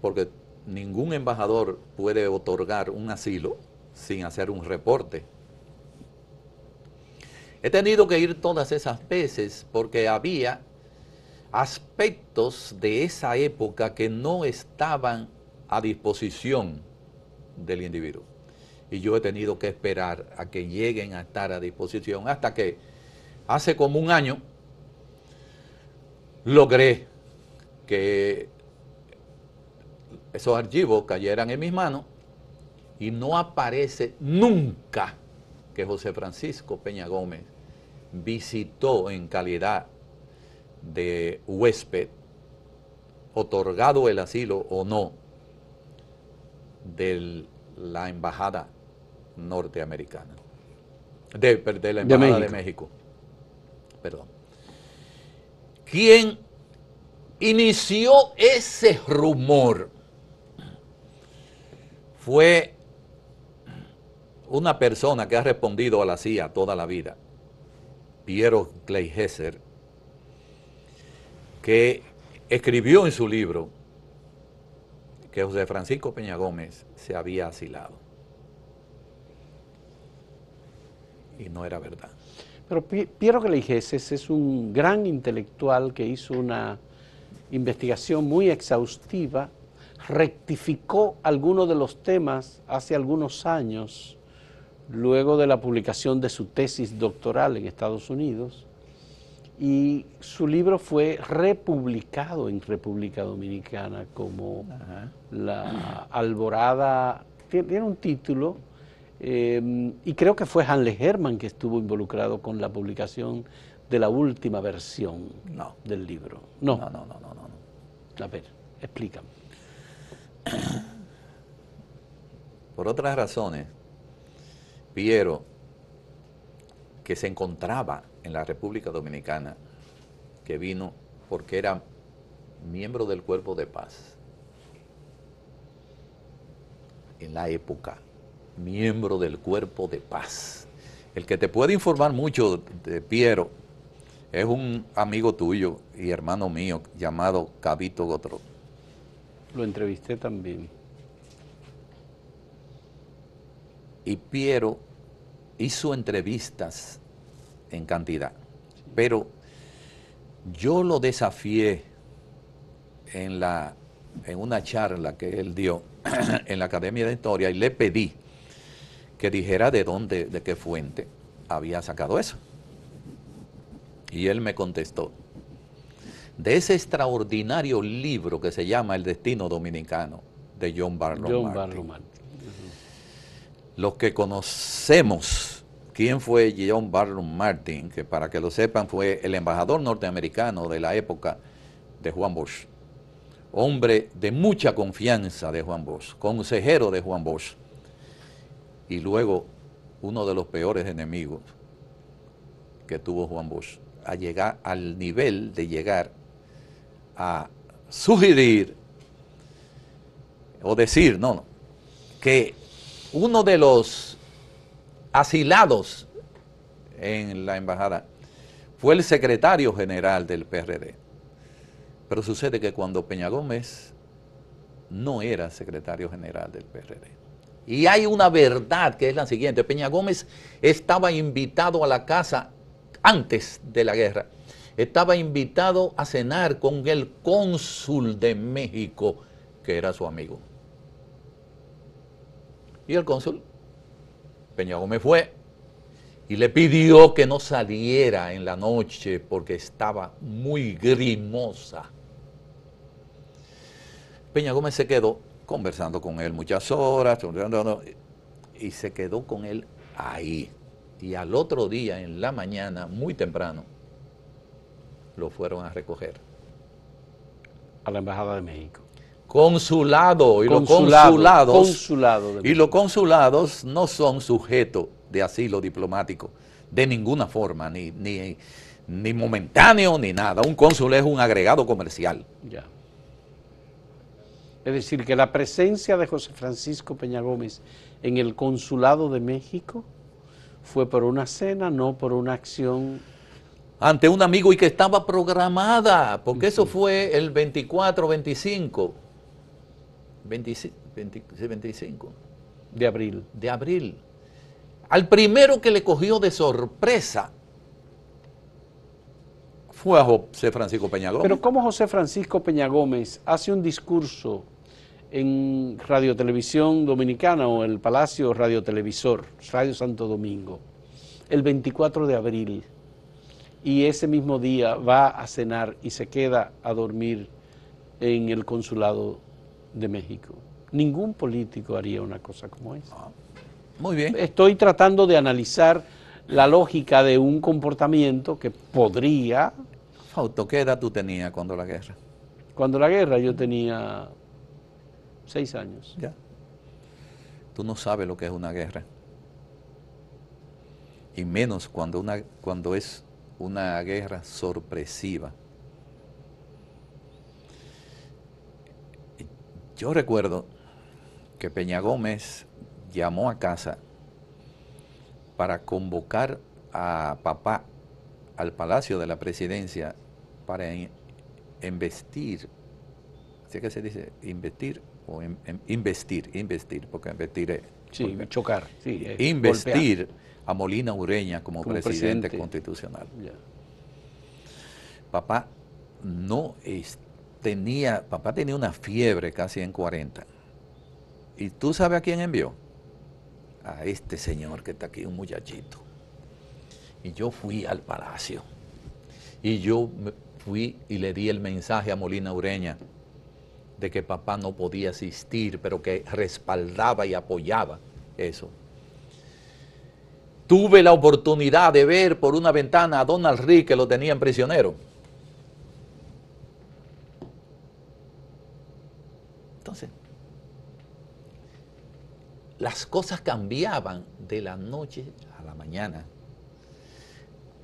Porque ningún embajador puede otorgar un asilo sin hacer un reporte. He tenido que ir todas esas veces porque había aspectos de esa época que no estaban a disposición del individuo. Y yo he tenido que esperar a que lleguen a estar a disposición hasta que hace como un año logré que esos archivos cayeran en mis manos y no aparece nunca que José Francisco Peña Gómez visitó en calidad de huésped, otorgado el asilo o no, de la embajada norteamericana. De, la embajada de México. Perdón. Quien inició ese rumor fue una persona que ha respondido a la CIA toda la vida, Piero Gleijesser, que escribió en su libro que José Francisco Peña Gómez se había asilado. Y no era verdad. Pero Piero ese es un gran intelectual que hizo una investigación muy exhaustiva, rectificó algunos de los temas hace algunos años, luego de la publicación de su tesis doctoral en Estados Unidos, y su libro fue republicado en República Dominicana como La Alborada, tiene un título, em, y creo que fue Hanley Herman que estuvo involucrado con la publicación de la última versión del libro. No. No, no, no, no, no. A ver, explícame. Por otras razones, Piero, que se encontraba en la República Dominicana que vino porque era miembro del cuerpo de paz en la época, miembro del cuerpo de paz. El que te puede informar mucho de Piero es un amigo tuyo y hermano mío llamado Cabito Gotró. Lo entrevisté también. Y Piero hizo entrevistas en cantidad. Pero yo lo desafié en, la, en una charla que él dio (clears throat) en la Academia de Historia y le pedí que dijera de dónde, de qué fuente había sacado eso. Y él me contestó, de ese extraordinario libro que se llama El Destino Dominicano, de John Barlow. John Martin. Los que conocemos quién fue John Barron Martin, que para que lo sepan fue el embajador norteamericano de la época de Juan Bosch, hombre de mucha confianza de Juan Bosch, consejero de Juan Bosch, y luego uno de los peores enemigos que tuvo Juan Bosch, a llegar al nivel de llegar a sugerir o decir, no, no que uno de los asilados en la embajada fue el secretario general del PRD. Pero sucede que cuando Peña Gómez no era secretario general del PRD. Y hay una verdad que es la siguiente. Peña Gómez estaba invitado a la casa antes de la guerra. Estaba invitado a cenar con el cónsul de México, que era su amigo. Y el cónsul Peña Gómez fue y le pidió que no saliera en la noche porque estaba muy grimosa. Peña Gómez se quedó conversando con él muchas horas, y se quedó con él ahí. Y al otro día, en la mañana, muy temprano, lo fueron a recoger. A la Embajada de México. Consulado. Y los consulados, y los consulados no son sujetos de asilo diplomático de ninguna forma, ni, ni, ni momentáneo ni nada. Un cónsul es un agregado comercial. Es decir, que la presencia de José Francisco Peña Gómez en el consulado de México fue por una cena, no por una acción. Ante un amigo y que estaba programada, porque eso fue el 24, 25. 25, de abril. De abril. Al primero que le cogió de sorpresa fue a José Francisco Peña Gómez. Pero ¿cómo José Francisco Peña Gómez hace un discurso en Radio Televisión Dominicana o el Palacio Radio Televisor, Radio Santo Domingo, el 24 de abril? Y ese mismo día va a cenar y se queda a dormir en el consulado de México. Ningún político haría una cosa como esa. Ah, muy bien. Estoy tratando de analizar la lógica de un comportamiento que podría... Fausto, ¿qué edad tú tenías cuando la guerra? Cuando la guerra yo tenía seis años. Ya. Tú no sabes lo que es una guerra. Y menos cuando, una, cuando es una guerra sorpresiva. Yo recuerdo que Peña Gómez llamó a casa para convocar a papá al Palacio de la Presidencia para investir, ¿sí que se dice? Investir o em, em, investir, investir, porque investir es... chocar, investir a Molina Ureña como, presidente, constitucional. Papá no está papá tenía una fiebre casi en 40. ¿Y tú sabes a quién envió? A este señor que está aquí, un muchachito. Y yo fui al palacio. Y yo fui y le di el mensaje a Molina Ureña de que papá no podía asistir, pero que respaldaba y apoyaba eso. Tuve la oportunidad de ver por una ventana a Donald Rick, que lo tenían prisionero. las cosas cambiaban de la noche a la mañana.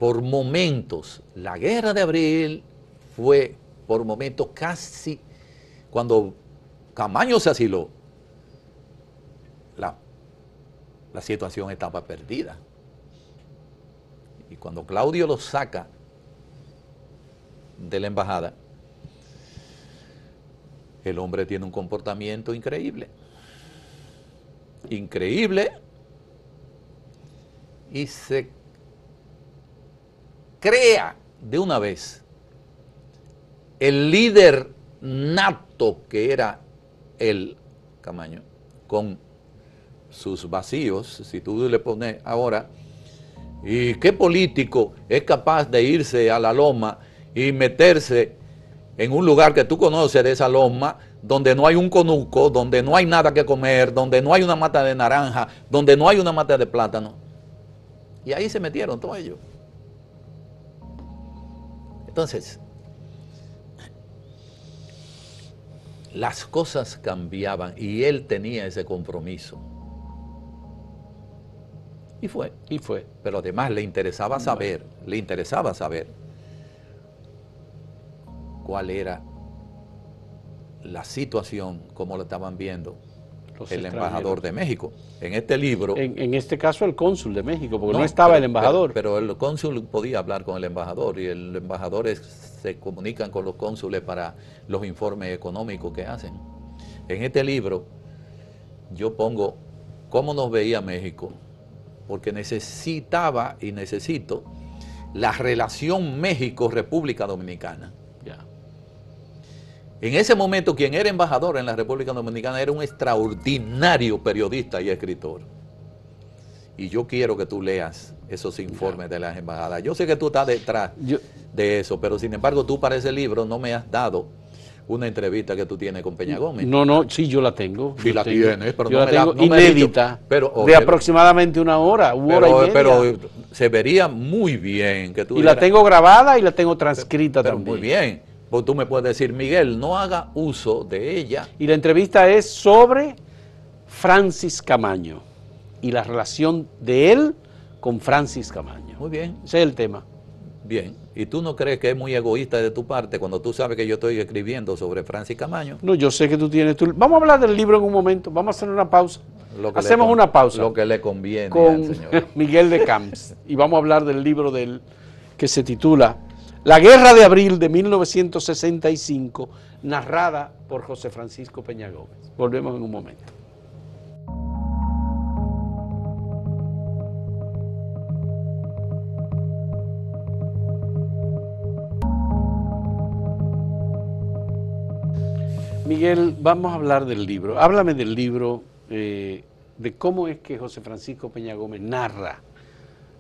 Por momentos, la guerra de abril fue por momentos casi cuando Camaño se asiló. La, la situación estaba perdida. Y cuando Claudio lo saca de la embajada, el hombre tiene un comportamiento increíble increíble y se crea de una vez el líder nato que era el Camaño, con sus vacíos, si tú le pones ahora, ¿y qué político es capaz de irse a la loma y meterse en un lugar que tú conoces de esa loma donde no hay un conuco, donde no hay nada que comer, donde no hay una mata de naranja, donde no hay una mata de plátano. Y ahí se metieron todos ellos. Entonces, las cosas cambiaban y él tenía ese compromiso. Y fue. Y fue. Pero además le interesaba saber, le interesaba saber cuál era la situación como lo estaban viendo el embajador de México. En este libro... En, este caso el cónsul de México, porque no, estaba el embajador. Pero, el cónsul podía hablar con el embajador y el embajador se comunican con los cónsules para los informes económicos que hacen. En este libro yo pongo cómo nos veía México, porque necesitaba y necesito la relación México-República Dominicana. En ese momento quien era embajador en la República Dominicana era un extraordinario periodista y escritor. Y yo quiero que tú leas esos informes de las embajadas. Yo sé que tú estás detrás de eso, pero sin embargo tú para ese libro no me has dado una entrevista que tú tienes con Peña Gómez. No, no, sí, yo la tengo. la tienes, pero yo la tengo inédita, pero, de aproximadamente una hora, una hora y media. Pero se vería muy bien que tú Y la tengo grabada y la tengo transcrita también. Muy bien. Pues tú me puedes decir, Miguel, no haga uso de ella. Y la entrevista es sobre Francis Camaño y la relación de él con Francis Camaño. Muy bien. Ese es el tema. Bien. ¿Y tú no crees que es muy egoísta de tu parte cuando tú sabes que yo estoy escribiendo sobre Francis Camaño? No, yo sé que tú tienes tu... Vamos a hablar del libro en un momento. Vamos a hacer una pausa. Hacemos una pausa. Lo que le conviene al señor. (laughs) Miguel de Camps. y vamos a hablar del libro del que se titula la guerra de abril de 1965, narrada por José Francisco Peña Gómez. Volvemos en un momento. Miguel, vamos a hablar del libro. Háblame del libro, eh, de cómo es que José Francisco Peña Gómez narra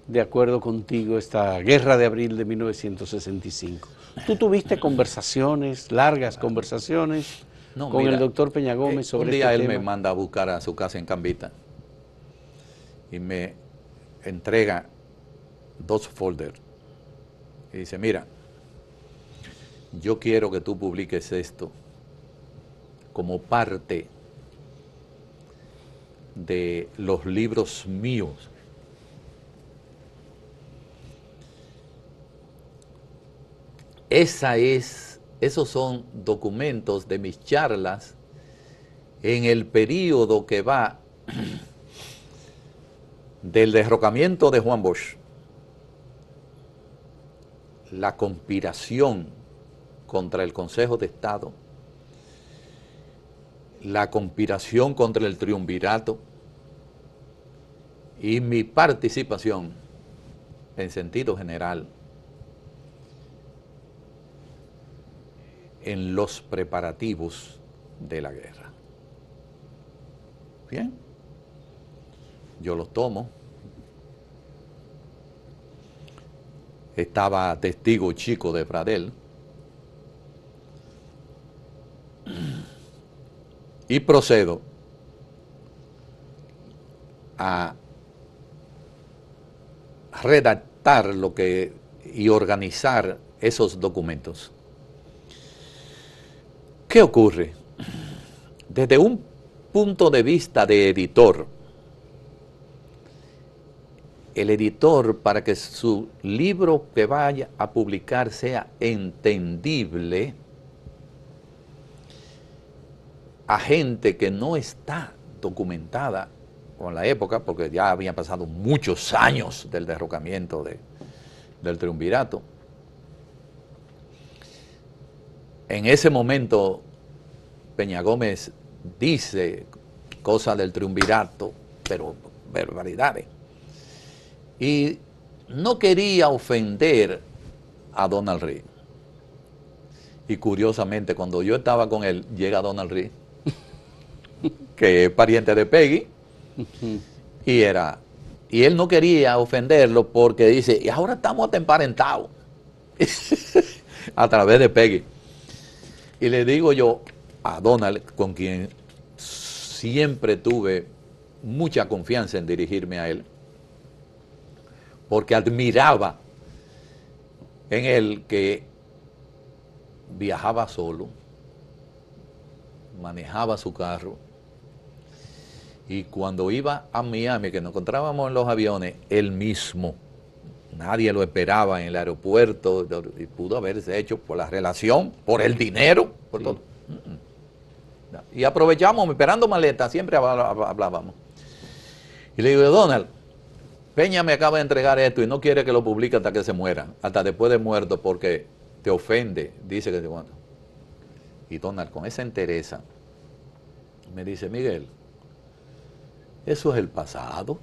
de acuerdo contigo esta guerra de abril de 1965. Tú tuviste conversaciones, largas conversaciones con el doctor Peña eh, Gómez sobre Un este día él me manda a buscar a su casa en Cambita y me entrega dos folders y dice, mira, yo quiero que tú publiques esto como parte de los libros míos Esa es, esos son documentos de mis charlas en el periodo que va (clears throat) del derrocamiento de Juan Bosch, la conspiración contra el Consejo de Estado, la conspiración contra el triunvirato y mi participación en sentido general en los preparativos de la guerra. Bien, yo los tomo. Estaba testigo chico de Fradel Y procedo a redactar lo que y organizar esos documentos. ¿Qué ocurre? Desde un punto de vista de editor, el editor para que su libro que vaya a publicar sea entendible a gente que no está documentada con la época, porque ya habían pasado muchos años del derrocamiento de, del triunvirato, En ese momento, Peña Gómez dice cosas del triunvirato, pero barbaridades. Y no quería ofender a Donald Reed. Y curiosamente, cuando yo estaba con él, llega Donald Reed, (laughs) que es pariente de Peggy, y era. Y él no quería ofenderlo porque dice, y ahora estamos atemparentados (laughs) a través de Peggy. Y le digo yo a Donald, con quien siempre tuve mucha confianza en dirigirme a él, porque admiraba en él que viajaba solo, manejaba su carro, y cuando iba a Miami, que nos encontrábamos en los aviones, él mismo nadie lo esperaba en el aeropuerto, y pudo haberse hecho por la relación, por el dinero, por todo. Y aprovechamos, esperando maleta, siempre hablábamos. Y le digo, Donald, Peña me acaba de entregar esto y no quiere que lo publique hasta que se muera, hasta después de muerto, porque te ofende, dice que te bueno. Y Donald, con esa entereza, me dice, Miguel, eso es el pasado.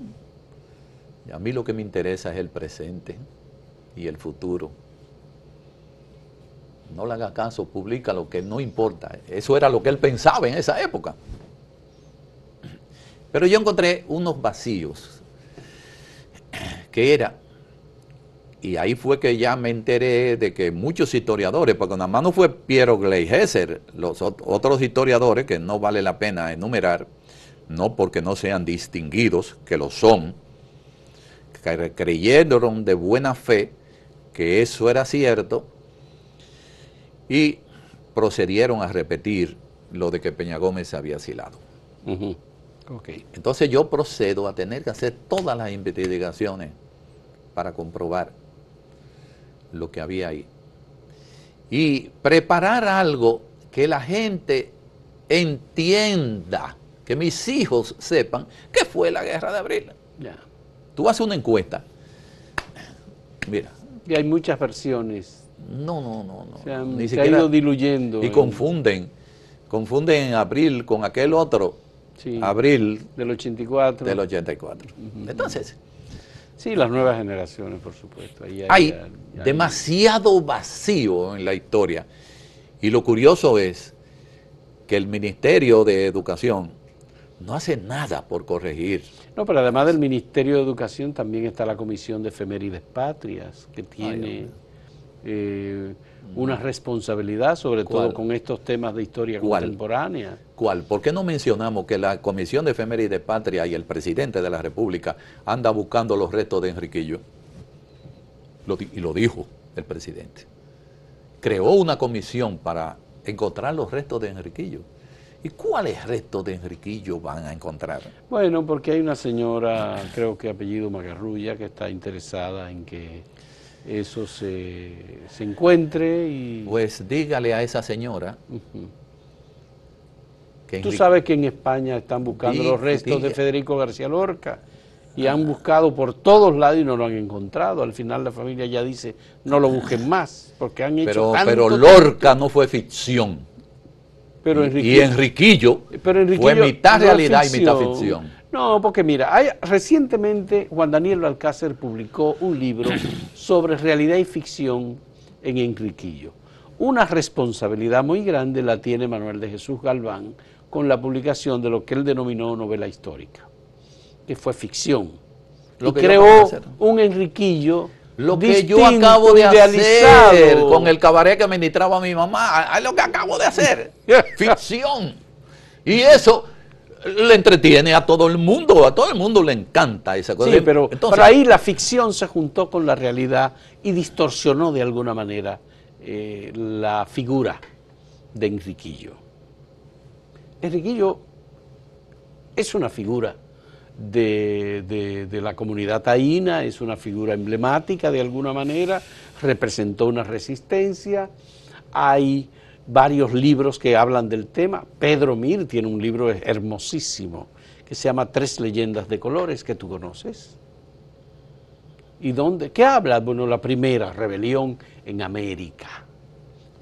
A mí lo que me interesa es el presente y el futuro. No le haga caso, publica lo que no importa. Eso era lo que él pensaba en esa época. Pero yo encontré unos vacíos que era, y ahí fue que ya me enteré de que muchos historiadores, porque nada más no fue Piero Gleijesser, los otros historiadores que no vale la pena enumerar, no porque no sean distinguidos, que lo son, creyeron de buena fe que eso era cierto y procedieron a repetir lo de que Peña Gómez había asilado. Entonces yo procedo a tener que hacer todas las investigaciones para comprobar lo que había ahí. Y preparar algo que la gente entienda, que mis hijos sepan que fue la guerra de abril. Tú haces una encuesta. Mira. Y hay muchas versiones. No, no, no, no. Se han ido diluyendo. Y confunden. Confunden abril con aquel otro. Sí, abril. Del 84. Del 84. Entonces. Sí, las nuevas generaciones, por supuesto. hay, demasiado vacío en la historia. Y lo curioso es que el Ministerio de Educación, no hace nada por corregir. No, pero además del Ministerio de Educación también está la Comisión de Efemérides Patrias, que tiene eh, una mm. responsabilidad, sobre todo con estos temas de historia contemporánea. ¿Cuál? ¿Por qué no mencionamos que la Comisión de Efemérides Patrias y el presidente de la República anda buscando los restos de Enriquillo? y lo dijo el presidente. Creó una comisión para encontrar los restos de Enriquillo ¿Y cuáles restos de Enriquillo van a encontrar? Bueno, porque hay una señora, creo que apellido Magarrulla, que está interesada en que eso se, encuentre y... Pues dígale a esa señora... que Tú sabes que en España están buscando los restos de Federico García Lorca y ah. han buscado por todos lados y no lo han encontrado. Al final la familia ya dice, no lo busquen más, porque han hecho pero, tanto... Pero Lorca no fue ficción y, Enriquillo, pero fue mitad realidad y mitad ficción. No, porque mira, recientemente Juan Daniel Alcácer publicó un libro (clears throat) sobre realidad y ficción en Enriquillo. Una responsabilidad muy grande la tiene Manuel de Jesús Galván con la publicación de lo que él denominó novela histórica, que fue ficción. Lo y creó un Enriquillo lo que yo acabo de realizar hacer con el cabaret que administraba mi mamá, es lo que acabo de hacer, (laughs) ficción. Y eso le entretiene a todo el mundo, a todo el mundo le encanta esa cosa. Sí, pero, ahí la ficción se juntó con la realidad y distorsionó de alguna manera eh, la figura de Enriquillo. Enriquillo es una figura de, la comunidad taína, es una figura emblemática de alguna manera, representó una resistencia, hay varios libros que hablan del tema, Pedro Mir tiene un libro hermosísimo que se llama Tres leyendas de colores que tú conoces. ¿Y dónde? ¿Qué habla? Bueno, la primera, rebelión en América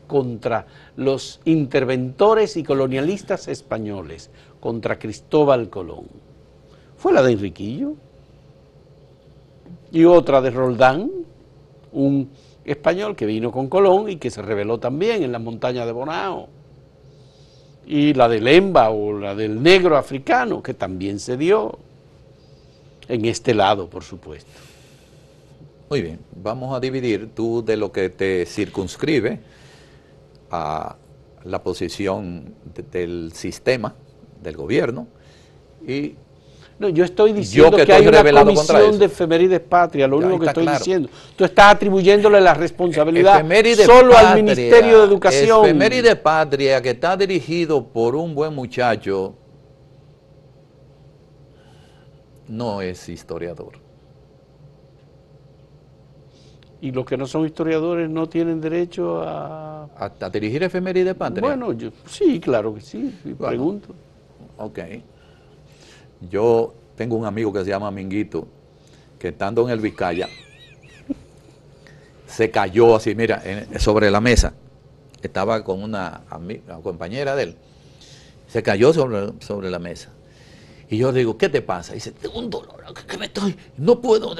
contra los interventores y colonialistas españoles, contra Cristóbal Colón fue la de Enriquillo y otra de Roldán, un español que vino con Colón y que se rebeló también en la montaña de Bonao, y la del Emba o la del negro africano, que también se dio en este lado, por supuesto. Muy bien, vamos a dividir tú de lo que te circunscribe a la posición del sistema, del gobierno, y no, yo estoy diciendo que, hay una comisión de efemérides patria, lo único que estoy diciendo. Tú estás atribuyéndole la responsabilidad solo al Ministerio de Educación. efemérides patria que está dirigido por un buen muchacho no es historiador. ¿Y los que no son historiadores no tienen derecho a...? ¿A, dirigir efemérides patria? Bueno, sí, claro que sí, pregunto. Ok. Yo tengo un amigo que se llama Minguito, que estando en el Vizcaya, se cayó así, mira, sobre la mesa. Estaba con una, compañera de él. Se cayó sobre, sobre la mesa. Y yo le digo, ¿qué te pasa? Y dice, tengo un dolor, que me estoy, no puedo.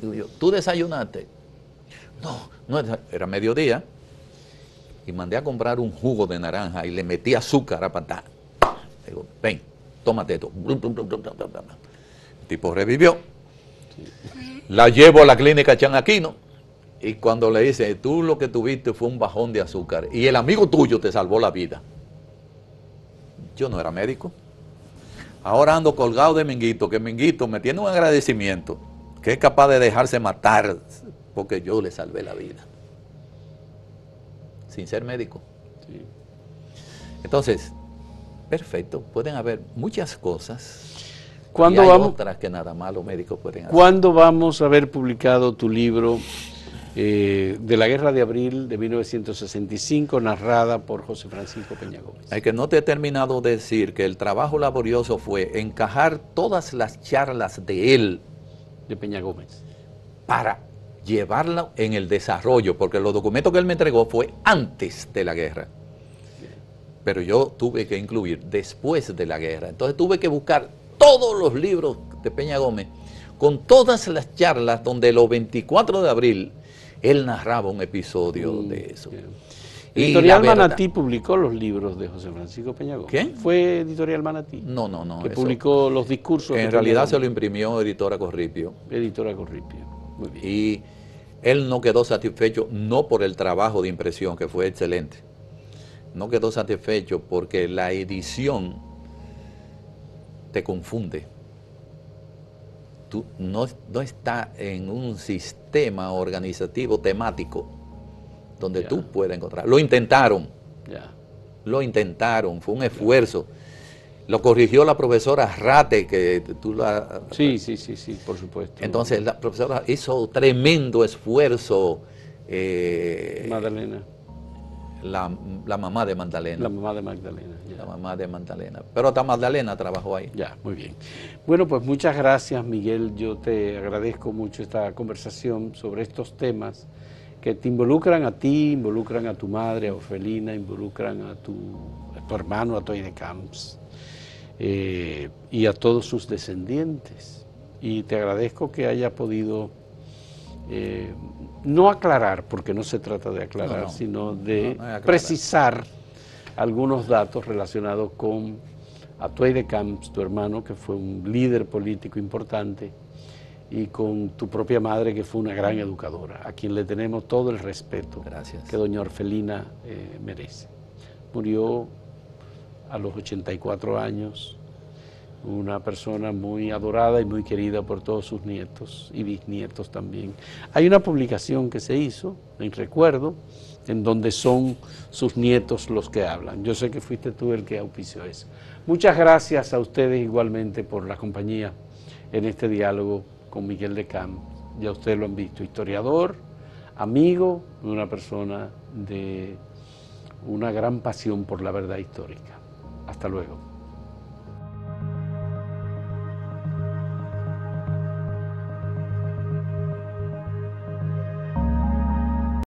Digo yo, ¿tú desayunaste? No, no, era mediodía. Y mandé a comprar un jugo de naranja y le metí azúcar a patá. Digo, ven, tómate esto. El tipo revivió. La llevo a la clínica Chan Aquino. y cuando le dice, tú lo que tuviste fue un bajón de azúcar y el amigo tuyo te salvó la vida. Yo no era médico. Ahora ando colgado de Minguito, que Minguito me tiene un agradecimiento, que es capaz de dejarse matar porque yo le salvé la vida. Sin ser médico. Entonces, perfecto, pueden haber muchas cosas. ¿Cuándo vamos, otras que nada más los médicos pueden ¿Cuándo vamos a haber publicado tu libro eh, de la Guerra de Abril de 1965, narrada por José Francisco Peña Gómez? Es que no te he terminado de decir que el trabajo laborioso fue encajar todas las charlas de él. De Peña Gómez. Para llevarla en el desarrollo, porque los documentos que él me entregó fue antes de la guerra pero yo tuve que incluir después de la guerra. Entonces tuve que buscar todos los libros de Peña Gómez, con todas las charlas donde los 24 de abril él narraba un episodio de eso. editorial Manatí publicó los libros de José Francisco Peña Gómez. ¿Qué? ¿Fue Editorial Manatí? No, no, no. Que publicó los discursos. En realidad se lo imprimió Editora Corripio. Editora Corripio, muy bien. Y él no quedó satisfecho, no por el trabajo de impresión, que fue excelente, no quedó satisfecho porque la edición te confunde. Tú no, está estás en un sistema organizativo temático donde tú puedas encontrar. Lo intentaron. Ya. Lo intentaron, fue un esfuerzo. Lo corrigió la profesora Rate, que tú la... Sí, sí, sí, sí, por supuesto. Entonces la profesora hizo tremendo esfuerzo. Eh, Madalena la, mamá de Magdalena. La mamá de Magdalena. La mamá de Magdalena. Pero hasta Magdalena trabajó ahí. Ya, muy bien. Bueno, pues muchas gracias, Miguel. Yo te agradezco mucho esta conversación sobre estos temas que te involucran a ti, involucran a tu madre, a Ofelina, involucran a tu, hermano, a Toy Camps, eh, y a todos sus descendientes. Y te agradezco que haya podido eh, no aclarar, porque no se trata de aclarar, sino de precisar algunos datos relacionados con a de Camps, tu hermano, que fue un líder político importante, y con tu propia madre, que fue una gran educadora, a quien le tenemos todo el respeto Gracias. que doña Orfelina eh, merece. Murió a los 84 años una persona muy adorada y muy querida por todos sus nietos y bisnietos también. Hay una publicación que se hizo, en recuerdo, en donde son sus nietos los que hablan. Yo sé que fuiste tú el que auspició eso. Muchas gracias a ustedes igualmente por la compañía en este diálogo con Miguel de Camp. Ya ustedes lo han visto, historiador, amigo, una persona de una gran pasión por la verdad histórica. Hasta luego.